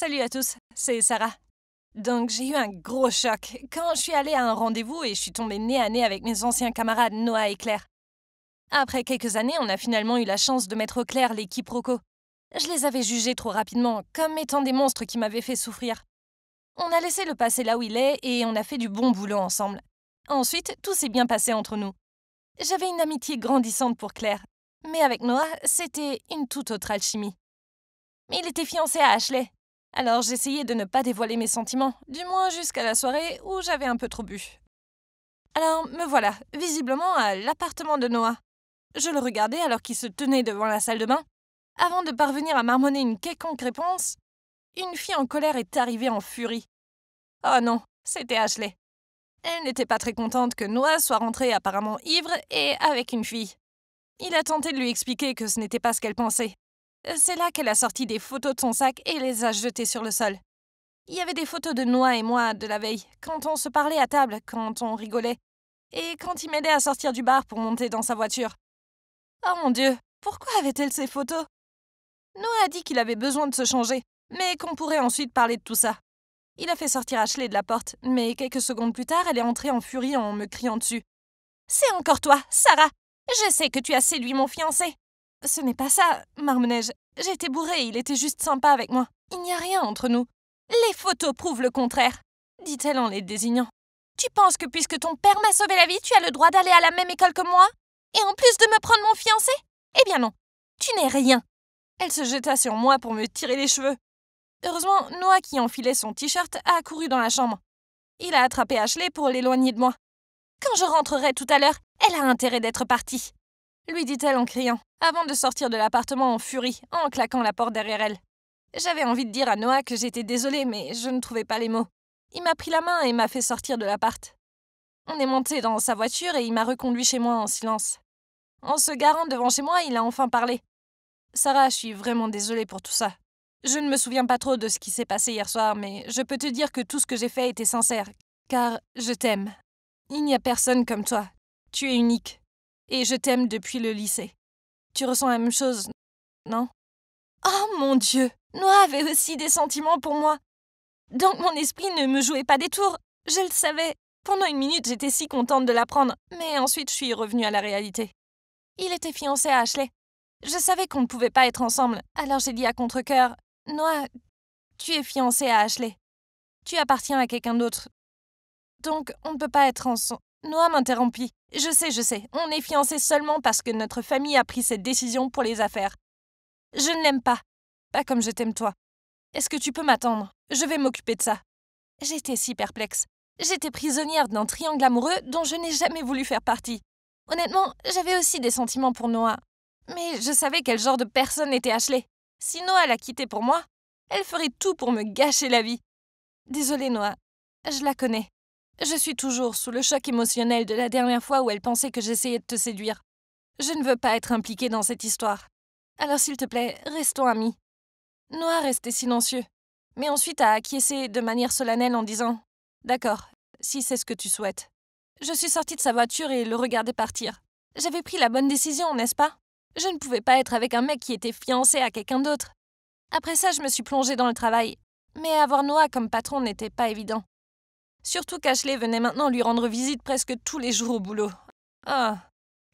Salut à tous, c'est Sarah. Donc j'ai eu un gros choc quand je suis allée à un rendez-vous et je suis tombée nez à nez avec mes anciens camarades Noah et Claire. Après quelques années, on a finalement eu la chance de mettre au clair les quiproquos. Je les avais jugés trop rapidement, comme étant des monstres qui m'avaient fait souffrir. On a laissé le passé là où il est et on a fait du bon boulot ensemble. Ensuite, tout s'est bien passé entre nous. J'avais une amitié grandissante pour Claire, mais avec Noah, c'était une toute autre alchimie. Il était fiancé à Ashley, alors j'essayais de ne pas dévoiler mes sentiments, du moins jusqu'à la soirée où j'avais un peu trop bu. Alors me voilà, visiblement à l'appartement de Noah. Je le regardais alors qu'il se tenait devant la salle de bain. Avant de parvenir à marmonner une quelconque réponse, une fille en colère est arrivée en furie. Oh non, c'était Ashley. Elle n'était pas très contente que Noah soit rentré apparemment ivre et avec une fille. Il a tenté de lui expliquer que ce n'était pas ce qu'elle pensait, euh, c'est là qu'elle a sorti des photos de son sac et les a jetées sur le sol. Il y avait des photos de Noah et moi de la veille, quand on se parlait à table, quand on rigolait, et quand il m'aidait à sortir du bar pour monter dans sa voiture. Oh mon Dieu, pourquoi avait-elle ces photos Noah a dit qu'il avait besoin de se changer, mais qu'on pourrait ensuite parler de tout ça. Il a fait sortir Ashley de la porte, mais quelques secondes plus tard, elle est entrée en furie en me criant dessus. C'est encore toi, Sarah Je sais que tu as séduit mon fiancé ce n'est pas ça, Marmenège, J'étais bourré, il était juste sympa avec moi. Il n'y a rien entre nous. Les photos prouvent le contraire, dit-elle en les désignant. Tu penses que puisque ton père m'a sauvé la vie, tu as le droit d'aller à la même école que moi Et en plus de me prendre mon fiancé Eh bien non, tu n'es rien. Elle se jeta sur moi pour me tirer les cheveux. Heureusement, Noah, qui enfilait son t-shirt, a accouru dans la chambre. Il a attrapé Ashley pour l'éloigner de moi. Quand je rentrerai tout à l'heure, elle a intérêt d'être partie lui dit-elle en criant, avant de sortir de l'appartement en furie, en claquant la porte derrière elle. J'avais envie de dire à Noah que j'étais désolée, mais je ne trouvais pas les mots. Il m'a pris la main et m'a fait sortir de l'appart. On est monté dans sa voiture et il m'a reconduit chez moi en silence. En se garant devant chez moi, il a enfin parlé. Sarah, je suis vraiment désolée pour tout ça. Je ne me souviens pas trop de ce qui s'est passé hier soir, mais je peux te dire que tout ce que j'ai fait était sincère, car je t'aime. Il n'y a personne comme toi. Tu es unique. Et je t'aime depuis le lycée. Tu ressens la même chose, non Oh mon Dieu Noah avait aussi des sentiments pour moi. Donc mon esprit ne me jouait pas des tours. Je le savais. Pendant une minute, j'étais si contente de l'apprendre, mais ensuite je suis revenue à la réalité. Il était fiancé à Ashley. Je savais qu'on ne pouvait pas être ensemble, alors j'ai dit à contre-coeur Noah, tu es fiancé à Ashley. Tu appartiens à quelqu'un d'autre. Donc on ne peut pas être ensemble. Noah m'interrompit. Je sais, je sais, on est fiancés seulement parce que notre famille a pris cette décision pour les affaires. Je ne l'aime pas. Pas comme je t'aime toi. Est-ce que tu peux m'attendre Je vais m'occuper de ça. J'étais si perplexe. J'étais prisonnière d'un triangle amoureux dont je n'ai jamais voulu faire partie. Honnêtement, j'avais aussi des sentiments pour Noah. Mais je savais quel genre de personne était Ashley. Si Noah la quittait pour moi, elle ferait tout pour me gâcher la vie. Désolée, Noah. Je la connais. Je suis toujours sous le choc émotionnel de la dernière fois où elle pensait que j'essayais de te séduire. Je ne veux pas être impliquée dans cette histoire. Alors s'il te plaît, restons amis. Noah restait silencieux, mais ensuite a acquiescé de manière solennelle en disant ⁇ D'accord, si c'est ce que tu souhaites. ⁇ Je suis sortie de sa voiture et le regardais partir. J'avais pris la bonne décision, n'est-ce pas Je ne pouvais pas être avec un mec qui était fiancé à quelqu'un d'autre. Après ça, je me suis plongée dans le travail. Mais avoir Noah comme patron n'était pas évident. Surtout qu'Ashley venait maintenant lui rendre visite presque tous les jours au boulot. Ah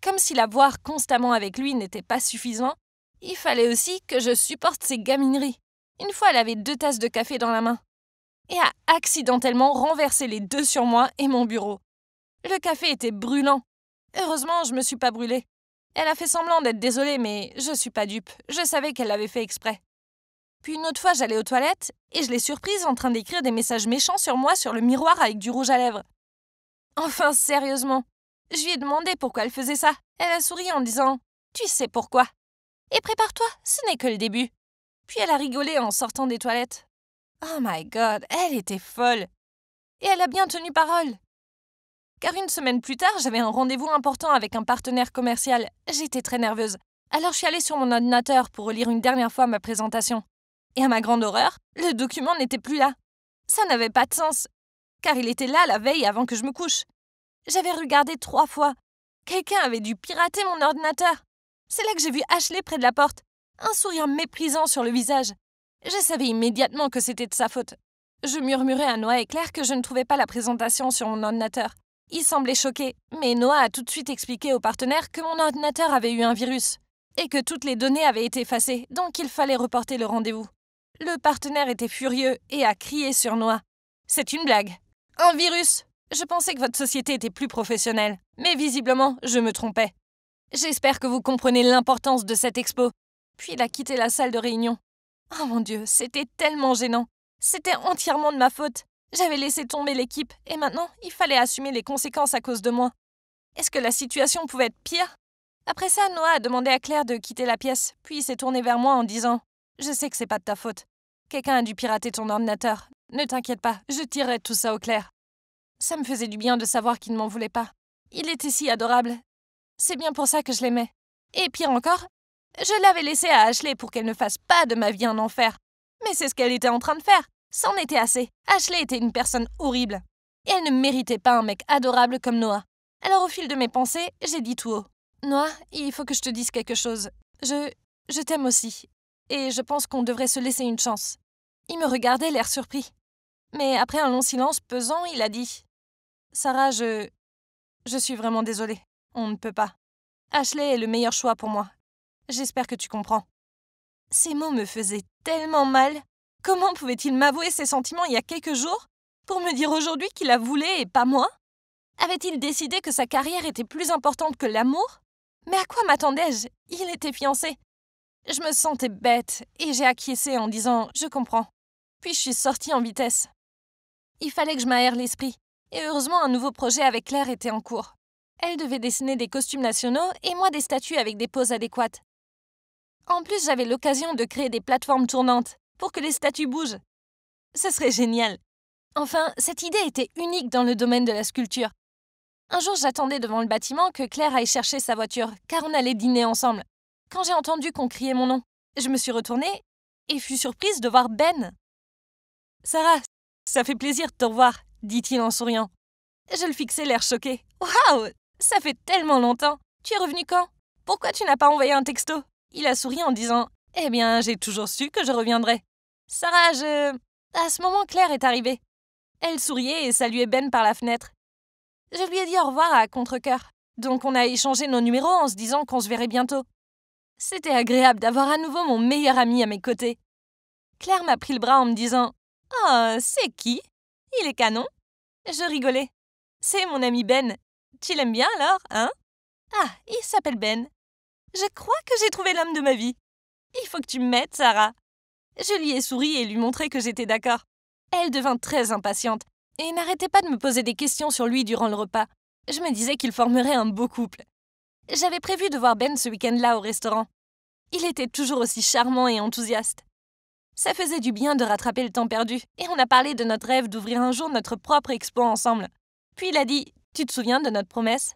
Comme si la voir constamment avec lui n'était pas suffisant, il fallait aussi que je supporte ses gamineries. Une fois, elle avait deux tasses de café dans la main et a accidentellement renversé les deux sur moi et mon bureau. Le café était brûlant. Heureusement, je ne me suis pas brûlée. Elle a fait semblant d'être désolée, mais je ne suis pas dupe. Je savais qu'elle l'avait fait exprès. Puis une autre fois, j'allais aux toilettes et je l'ai surprise en train d'écrire des messages méchants sur moi sur le miroir avec du rouge à lèvres. Enfin, sérieusement. Je lui ai demandé pourquoi elle faisait ça. Elle a souri en disant Tu sais pourquoi. Et prépare-toi, ce n'est que le début. Puis elle a rigolé en sortant des toilettes. Oh my god, elle était folle. Et elle a bien tenu parole. Car une semaine plus tard, j'avais un rendez-vous important avec un partenaire commercial. J'étais très nerveuse. Alors je suis allée sur mon ordinateur pour relire une dernière fois ma présentation. Et à ma grande horreur, le document n'était plus là. Ça n'avait pas de sens, car il était là la veille avant que je me couche. J'avais regardé trois fois. Quelqu'un avait dû pirater mon ordinateur. C'est là que j'ai vu Ashley près de la porte, un sourire méprisant sur le visage. Je savais immédiatement que c'était de sa faute. Je murmurais à Noah et Claire que je ne trouvais pas la présentation sur mon ordinateur. Il semblait choqué, mais Noah a tout de suite expliqué au partenaire que mon ordinateur avait eu un virus et que toutes les données avaient été effacées, donc il fallait reporter le rendez-vous. Le partenaire était furieux et a crié sur Noah. C'est une blague. Un virus. Je pensais que votre société était plus professionnelle, mais visiblement, je me trompais. J'espère que vous comprenez l'importance de cette expo. Puis il a quitté la salle de réunion. Oh mon Dieu, c'était tellement gênant. C'était entièrement de ma faute. J'avais laissé tomber l'équipe et maintenant il fallait assumer les conséquences à cause de moi. Est-ce que la situation pouvait être pire Après ça, Noah a demandé à Claire de quitter la pièce, puis il s'est tourné vers moi en disant je sais que c'est pas de ta faute. Quelqu'un a dû pirater ton ordinateur. Ne t'inquiète pas, je tirerai tout ça au clair. Ça me faisait du bien de savoir qu'il ne m'en voulait pas. Il était si adorable. C'est bien pour ça que je l'aimais. Et pire encore, je l'avais laissé à Ashley pour qu'elle ne fasse pas de ma vie un enfer. Mais c'est ce qu'elle était en train de faire. C'en était assez. Ashley était une personne horrible. Et elle ne méritait pas un mec adorable comme Noah. Alors au fil de mes pensées, j'ai dit tout haut. Noah, il faut que je te dise quelque chose. Je... je t'aime aussi et je pense qu'on devrait se laisser une chance. Il me regardait l'air surpris. Mais après un long silence pesant, il a dit Sarah, je. Je suis vraiment désolée. On ne peut pas. Ashley est le meilleur choix pour moi. J'espère que tu comprends. Ces mots me faisaient tellement mal. Comment pouvait-il m'avouer ses sentiments il y a quelques jours pour me dire aujourd'hui qu'il la voulait et pas moi avait-il décidé que sa carrière était plus importante que l'amour Mais à quoi m'attendais-je Il était fiancé. Je me sentais bête et j'ai acquiescé en disant Je comprends. Puis je suis sortie en vitesse. Il fallait que je m'aère l'esprit. Et heureusement, un nouveau projet avec Claire était en cours. Elle devait dessiner des costumes nationaux et moi des statues avec des poses adéquates. En plus, j'avais l'occasion de créer des plateformes tournantes pour que les statues bougent. Ce serait génial. Enfin, cette idée était unique dans le domaine de la sculpture. Un jour, j'attendais devant le bâtiment que Claire aille chercher sa voiture, car on allait dîner ensemble quand j'ai entendu qu'on criait mon nom. Je me suis retournée et fus surprise de voir Ben. Sarah, ça fait plaisir de te revoir, dit-il en souriant. Je le fixai l'air choqué. Waouh Ça fait tellement longtemps Tu es revenu quand Pourquoi tu n'as pas envoyé un texto Il a souri en disant Eh bien, j'ai toujours su que je reviendrais. Sarah, je. À ce moment, Claire est arrivée. Elle souriait et saluait Ben par la fenêtre. Je lui ai dit au revoir à contre Donc on a échangé nos numéros en se disant qu'on se verrait bientôt. C'était agréable d'avoir à nouveau mon meilleur ami à mes côtés. Claire m'a pris le bras en me disant Oh, c'est qui Il est canon Je rigolais. C'est mon ami Ben. Tu l'aimes bien alors, hein Ah, il s'appelle Ben. Je crois que j'ai trouvé l'homme de ma vie. Il faut que tu m'aides, Sarah. Je lui ai souri et lui montré que j'étais d'accord. Elle devint très impatiente et n'arrêtait pas de me poser des questions sur lui durant le repas. Je me disais qu'ils formeraient un beau couple. J'avais prévu de voir Ben ce week-end-là au restaurant. Il était toujours aussi charmant et enthousiaste. Ça faisait du bien de rattraper le temps perdu, et on a parlé de notre rêve d'ouvrir un jour notre propre expo ensemble. Puis il a dit Tu te souviens de notre promesse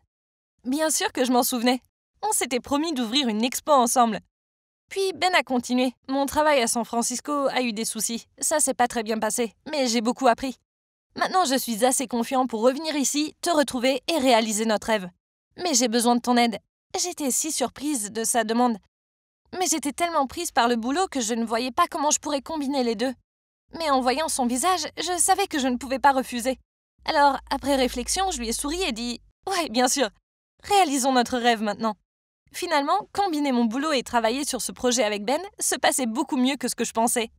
Bien sûr que je m'en souvenais. On s'était promis d'ouvrir une expo ensemble. Puis Ben a continué. Mon travail à San Francisco a eu des soucis. Ça s'est pas très bien passé, mais j'ai beaucoup appris. Maintenant, je suis assez confiant pour revenir ici, te retrouver et réaliser notre rêve. Mais j'ai besoin de ton aide. J'étais si surprise de sa demande. Mais j'étais tellement prise par le boulot que je ne voyais pas comment je pourrais combiner les deux. Mais en voyant son visage, je savais que je ne pouvais pas refuser. Alors, après réflexion, je lui ai souri et dit Ouais, bien sûr, réalisons notre rêve maintenant. Finalement, combiner mon boulot et travailler sur ce projet avec Ben se passait beaucoup mieux que ce que je pensais.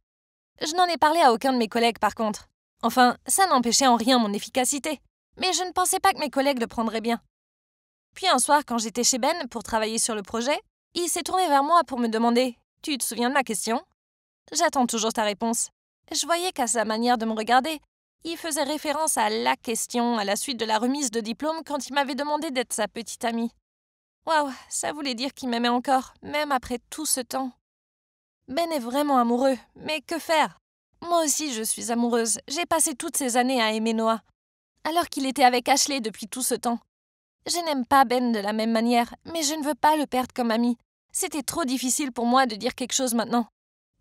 Je n'en ai parlé à aucun de mes collègues par contre. Enfin, ça n'empêchait en rien mon efficacité. Mais je ne pensais pas que mes collègues le prendraient bien. Puis un soir, quand j'étais chez Ben pour travailler sur le projet, il s'est tourné vers moi pour me demander Tu te souviens de ma question J'attends toujours ta réponse. Je voyais qu'à sa manière de me regarder, il faisait référence à la question à la suite de la remise de diplôme quand il m'avait demandé d'être sa petite amie. Waouh, ça voulait dire qu'il m'aimait encore, même après tout ce temps. Ben est vraiment amoureux, mais que faire Moi aussi je suis amoureuse, j'ai passé toutes ces années à aimer Noah. Alors qu'il était avec Ashley depuis tout ce temps, je n'aime pas Ben de la même manière, mais je ne veux pas le perdre comme ami. C'était trop difficile pour moi de dire quelque chose maintenant.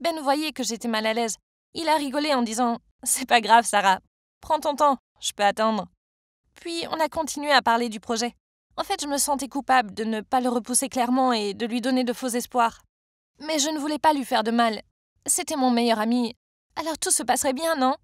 Ben voyait que j'étais mal à l'aise. Il a rigolé en disant C'est pas grave, Sarah. Prends ton temps, je peux attendre. Puis on a continué à parler du projet. En fait, je me sentais coupable de ne pas le repousser clairement et de lui donner de faux espoirs. Mais je ne voulais pas lui faire de mal. C'était mon meilleur ami. Alors tout se passerait bien, non